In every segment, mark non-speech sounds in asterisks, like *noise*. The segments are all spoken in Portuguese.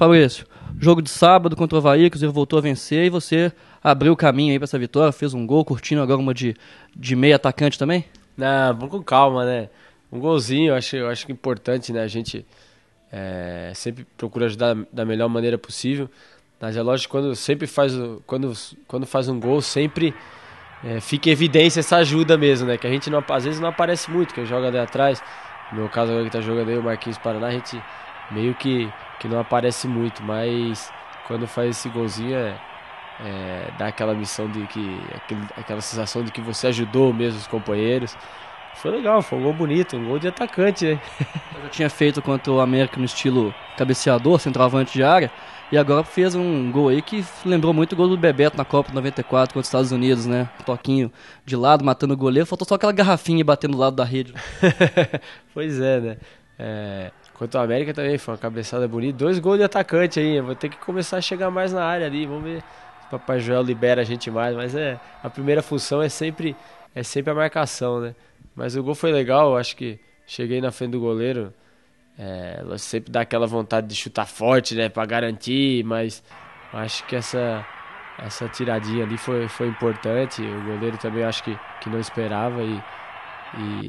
Fabrício, jogo de sábado contra o Havaí, que o voltou a vencer e você abriu o caminho aí para essa vitória, fez um gol, curtindo agora uma de, de meio atacante também? Não, vamos com calma, né? Um golzinho, eu acho, eu acho é importante, né? A gente é, sempre procura ajudar da melhor maneira possível. Mas é lógico, quando sempre faz, quando, quando faz um gol, sempre é, fica em evidência essa ajuda mesmo, né? Que a gente não, às vezes não aparece muito, quem joga ali atrás. No meu caso agora que tá jogando aí o Marquinhos Paraná, a gente meio que, que não aparece muito, mas quando faz esse golzinho é, é, dá aquela missão de que. Aquele, aquela sensação de que você ajudou mesmo os companheiros. Foi legal, foi um gol bonito, um gol de atacante, né? *laughs* Eu já tinha feito contra o América no estilo cabeceador, centroavante de área, e agora fez um gol aí que lembrou muito o gol do Bebeto na Copa 94 contra os Estados Unidos, né? Um toquinho de lado, matando o goleiro, faltou só aquela garrafinha batendo do lado da rede. *laughs* pois é, né? É, Quanto ao América também, foi uma cabeçada bonita. Dois gols de atacante aí. Vou ter que começar a chegar mais na área ali. Vamos ver se o Papai Joel libera a gente mais. Mas é. A primeira função é sempre, é sempre a marcação, né? Mas o gol foi legal. Acho que cheguei na frente do goleiro. É, sempre dá aquela vontade de chutar forte, né? Pra garantir. Mas acho que essa. Essa tiradinha ali foi, foi importante. O goleiro também acho que, que não esperava e,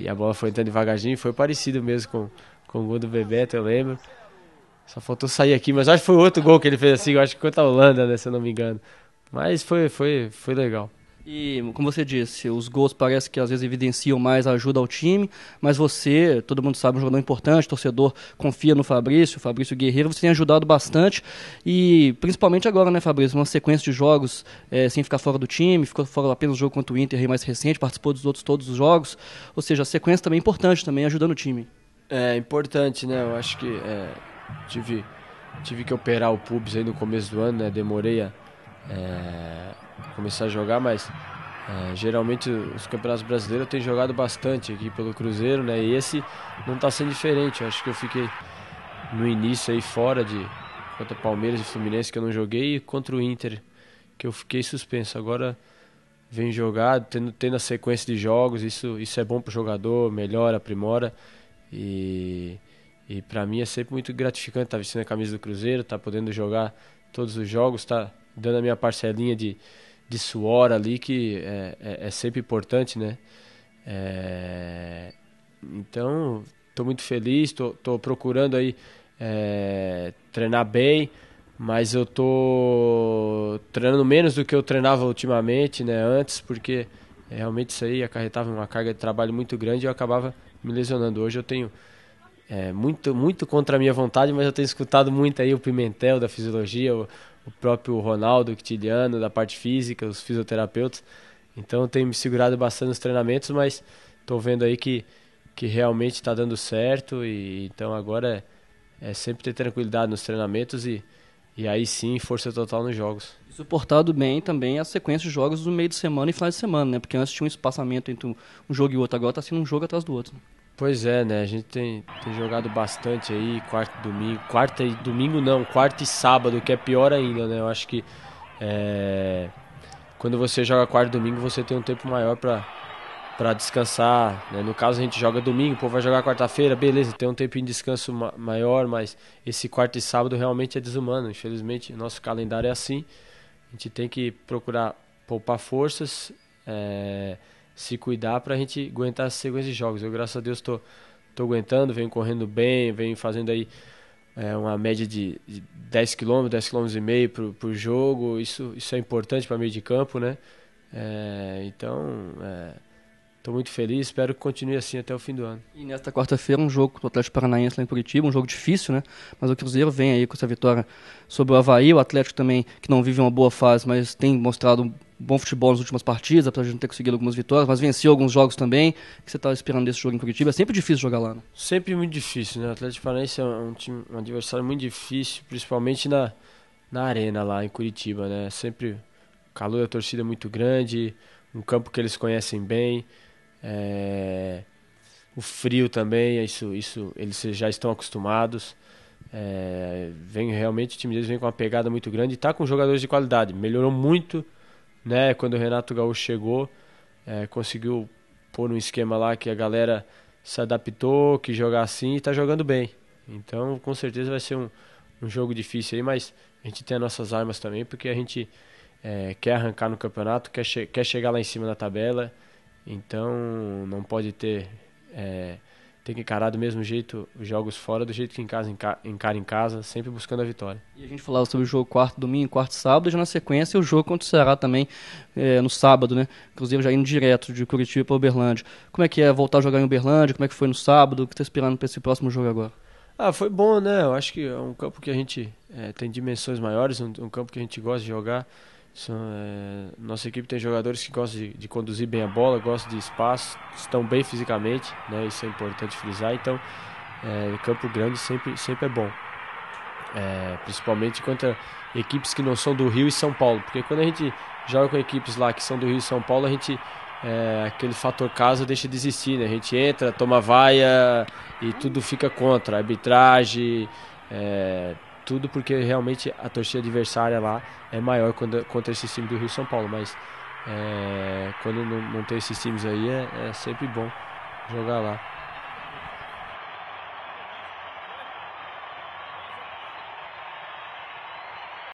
e a bola foi entrando devagarzinho. Foi parecido mesmo com, com o gol do Bebeto, eu lembro. Só faltou sair aqui, mas acho que foi outro gol que ele fez assim, eu acho que contra a Holanda, né, se eu não me engano. Mas foi, foi, foi legal. E, como você disse, os gols parece que às vezes evidenciam mais a ajuda ao time, mas você, todo mundo sabe, um jogador importante, torcedor confia no Fabrício, Fabrício Guerreiro, você tem ajudado bastante e principalmente agora, né, Fabrício? Uma sequência de jogos é, sem ficar fora do time, ficou fora apenas do jogo contra o Inter aí mais recente, participou dos outros todos os jogos, ou seja, a sequência também é importante, também ajudando o time. É importante, né? Eu acho que é, tive, tive que operar o Pubs aí no começo do ano, né? Demorei a é, começar a jogar, mas é, geralmente os campeonatos brasileiros eu tenho jogado bastante aqui pelo Cruzeiro, né? E esse não está sendo diferente. Eu acho que eu fiquei no início aí fora de contra Palmeiras e Fluminense que eu não joguei e contra o Inter que eu fiquei suspenso. Agora vem jogado, tendo, tendo a sequência de jogos, isso, isso é bom para o jogador, melhora, aprimora. E, e para mim é sempre muito gratificante estar tá vestindo a camisa do Cruzeiro, estar tá podendo jogar todos os jogos, estar tá dando a minha parcelinha de, de suor ali, que é, é, é sempre importante, né? É, então, estou muito feliz, estou procurando aí é, treinar bem, mas eu tô treinando menos do que eu treinava ultimamente, né? Antes, porque realmente isso aí acarretava uma carga de trabalho muito grande e eu acabava me lesionando. Hoje eu tenho é, muito, muito contra a minha vontade, mas eu tenho escutado muito aí o Pimentel da fisiologia, o, o próprio Ronaldo Quitiliano da parte física, os fisioterapeutas. Então eu tenho me segurado bastante nos treinamentos, mas estou vendo aí que, que realmente está dando certo. E, então agora é, é sempre ter tranquilidade nos treinamentos e e aí sim, força total nos jogos. E suportado bem também a sequência de jogos do meio de semana e final de semana, né? Porque antes tinha um espaçamento entre um jogo e outro, agora está sendo um jogo atrás do outro. Né? Pois é, né? A gente tem, tem jogado bastante aí, quarta e domingo. Quarta e domingo não, quarta e sábado, que é pior ainda, né? Eu acho que é, quando você joga quarta e domingo, você tem um tempo maior para para descansar. Né? No caso, a gente joga domingo, o povo vai jogar quarta-feira, beleza, tem um tempinho de descanso ma maior, mas esse quarto e sábado realmente é desumano. Infelizmente, nosso calendário é assim. A gente tem que procurar poupar forças, é, se cuidar para a gente aguentar essa sequência de jogos. Eu, graças a Deus, estou aguentando, venho correndo bem, venho fazendo aí é, uma média de, de 10 km, 10 km e meio por, jogo. Isso, isso é importante para meio de campo, né? É, então, é, Estou muito feliz, espero que continue assim até o fim do ano. E nesta quarta-feira, um jogo contra o Atlético Paranaense lá em Curitiba, um jogo difícil, né? Mas o Cruzeiro vem aí com essa vitória sobre o Havaí, o Atlético também, que não vive uma boa fase, mas tem mostrado um bom futebol nas últimas partidas, apesar de não ter conseguido algumas vitórias, mas venceu alguns jogos também. O que você estava tá esperando desse jogo em Curitiba? É sempre difícil jogar lá, né? Sempre muito difícil, né? O Atlético Paranaense é um, time, um adversário muito difícil, principalmente na, na arena lá em Curitiba, né? Sempre o calor da torcida é muito grande, um campo que eles conhecem bem. É, o frio também, isso, isso eles já estão acostumados. É, vem realmente o time deles vem com uma pegada muito grande e está com jogadores de qualidade. Melhorou muito, né? Quando o Renato Gaúcho chegou, é, conseguiu pôr um esquema lá que a galera se adaptou, que jogar assim e está jogando bem. Então, com certeza vai ser um, um jogo difícil aí, mas a gente tem as nossas armas também, porque a gente é, quer arrancar no campeonato, quer, che quer chegar lá em cima da tabela então não pode ter é, tem que encarar do mesmo jeito os jogos fora, do jeito que em casa encara em casa, sempre buscando a vitória. E a gente falava sobre o jogo quarto domingo, quarto sábado, e já na sequência o jogo contra o Ceará também é, no sábado, né? Inclusive já indo direto de Curitiba para Uberlândia. Como é que é voltar a jogar em Uberlândia? Como é que foi no sábado? O que está esperando para esse próximo jogo agora? Ah, foi bom, né? Eu acho que é um campo que a gente é, tem dimensões maiores, um, um campo que a gente gosta de jogar. São, é, nossa equipe tem jogadores que gostam de, de, conduzir bem a bola, gostam de espaço, estão bem fisicamente, né? Isso é importante frisar. Então, é, Campo Grande sempre, sempre é bom. É, principalmente contra equipes que não são do Rio e São Paulo, porque quando a gente joga com equipes lá que são do Rio e São Paulo, a gente é, aquele fator casa deixa de existir, né? A gente entra, toma vaia e tudo fica contra, arbitragem, é, tudo porque realmente a torcida adversária lá é maior quando, contra esses times do Rio São Paulo, mas é, quando não, não, tem esses times aí é, é sempre bom jogar lá.